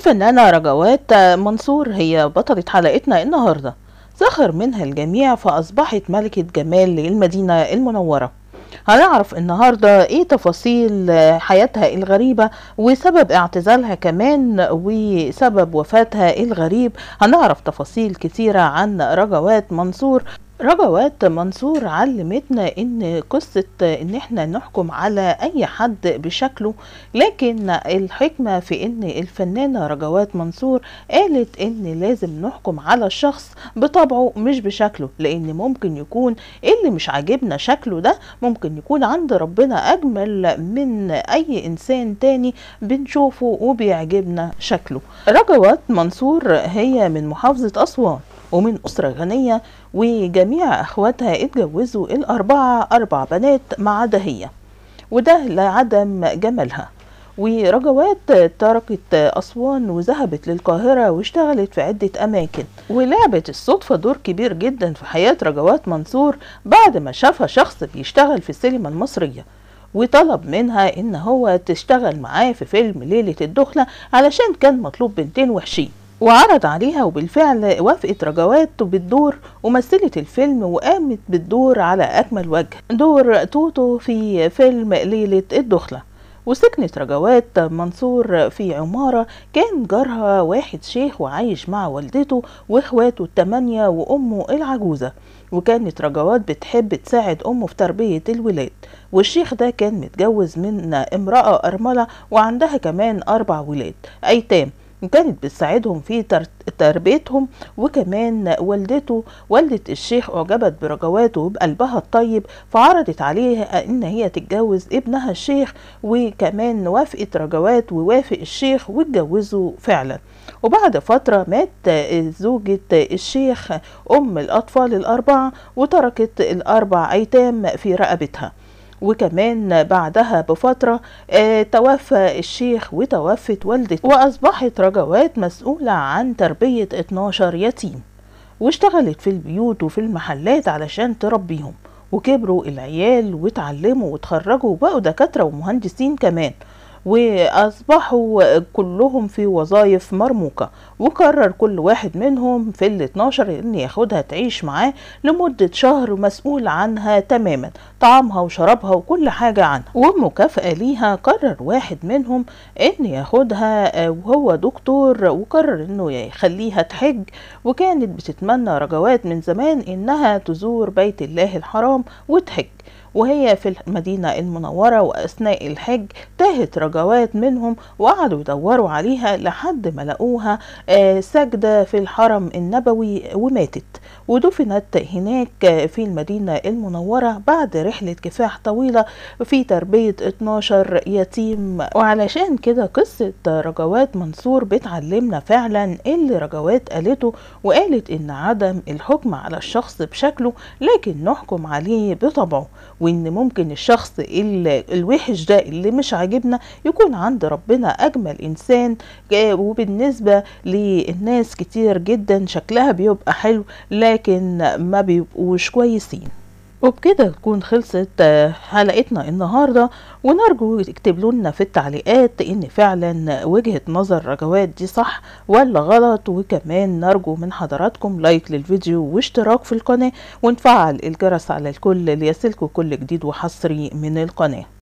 الفنانة رجوات منصور هي بطلة حلقتنا النهاردة سخر منها الجميع فأصبحت ملكة جمال للمدينة المنورة هنعرف النهاردة ايه تفاصيل حياتها الغريبة وسبب اعتزالها كمان وسبب وفاتها الغريب هنعرف تفاصيل كثيرة عن رجوات منصور رجوات منصور علمتنا ان قصة ان احنا نحكم على اي حد بشكله لكن الحكمة في ان الفنانة رجوات منصور قالت ان لازم نحكم على الشخص بطبعه مش بشكله لان ممكن يكون اللي مش عاجبنا شكله ده ممكن يكون عند ربنا اجمل من اي انسان تاني بنشوفه وبيعجبنا شكله رجوات منصور هي من محافظة اسوان ومن أسرة غنية وجميع أخواتها اتجوزوا الأربعة أربع بنات ما عدا هي وده لعدم جمالها ورجوات تركت أسوان وذهبت للقاهرة واشتغلت في عدة أماكن ولعبت الصدفة دور كبير جدا في حياة رجوات منصور بعد ما شافها شخص بيشتغل في السينما المصرية وطلب منها إن هو تشتغل معاه في فيلم ليلة الدخلة علشان كان مطلوب بنتين وحشين وعرض عليها وبالفعل وافقت رجوات بالدور ومثلت الفيلم وقامت بالدور على أكمل وجه دور توتو في فيلم ليلة الدخلة وسكنت رجوات منصور في عمارة كان جارها واحد شيخ وعايش مع والدته واخواته التمانية وأمه العجوزة وكانت رجوات بتحب تساعد أمه في تربية الولاد والشيخ ده كان متجوز من امرأة أرملة وعندها كمان أربع ولاد أيتام كانت بتساعدهم في تربيتهم وكمان والدته والدة الشيخ أعجبت برجواته بقلبها الطيب فعرضت عليه إن هي تتجوز ابنها الشيخ وكمان وافقت رجوات ووافق الشيخ واتجوزوا فعلا وبعد فترة مات زوجة الشيخ أم الأطفال الأربعة وتركت الأربع أيتام في رقبتها وكمان بعدها بفترة آه، توفى الشيخ وتوفت والدته وأصبحت رجوات مسؤولة عن تربية 12 يتيم واشتغلت في البيوت وفي المحلات علشان تربيهم وكبروا العيال واتعلموا واتخرجوا وبقوا دكاترة ومهندسين كمان واصبحوا كلهم في وظائف مرموقه وقرر كل واحد منهم في ال 12 ان ياخدها تعيش معاه لمده شهر مسؤول عنها تماما طعامها وشرابها وكل حاجه عنها ومكافاه ليها قرر واحد منهم ان ياخدها آه، وهو دكتور وقرر انه يخليها تحج وكانت بتتمنى رجوات من زمان انها تزور بيت الله الحرام وتحج وهي في المدينة المنورة وأثناء الحج تاهت رجوات منهم وقعدوا يدوروا عليها لحد ما لقوها آه، ساجدة في الحرم النبوي وماتت ودفنت هناك في المدينة المنورة بعد رحلة كفاح طويلة في تربية 12 يتيم وعلشان كده قصة رجوات منصور بتعلمنا فعلا اللي رجوات قالته وقالت ان عدم الحكم على الشخص بشكله لكن نحكم عليه بطبعه وان ممكن الشخص الوحش ده اللي مش عاجبنا يكون عند ربنا اجمل انسان آه، وبالنسبه للناس كتير جدا شكلها بيبقى حلو لكن ما بيبقوش كويسين وبكده تكون خلصت آه، حلقتنا النهاردة ونرجو تكتبوا لنا في التعليقات ان فعلا وجهة نظر رجوات دي صح ولا غلط وكمان نرجو من حضراتكم لايك للفيديو واشتراك في القناة ونفعل الجرس على الكل ليصلكوا كل جديد وحصري من القناة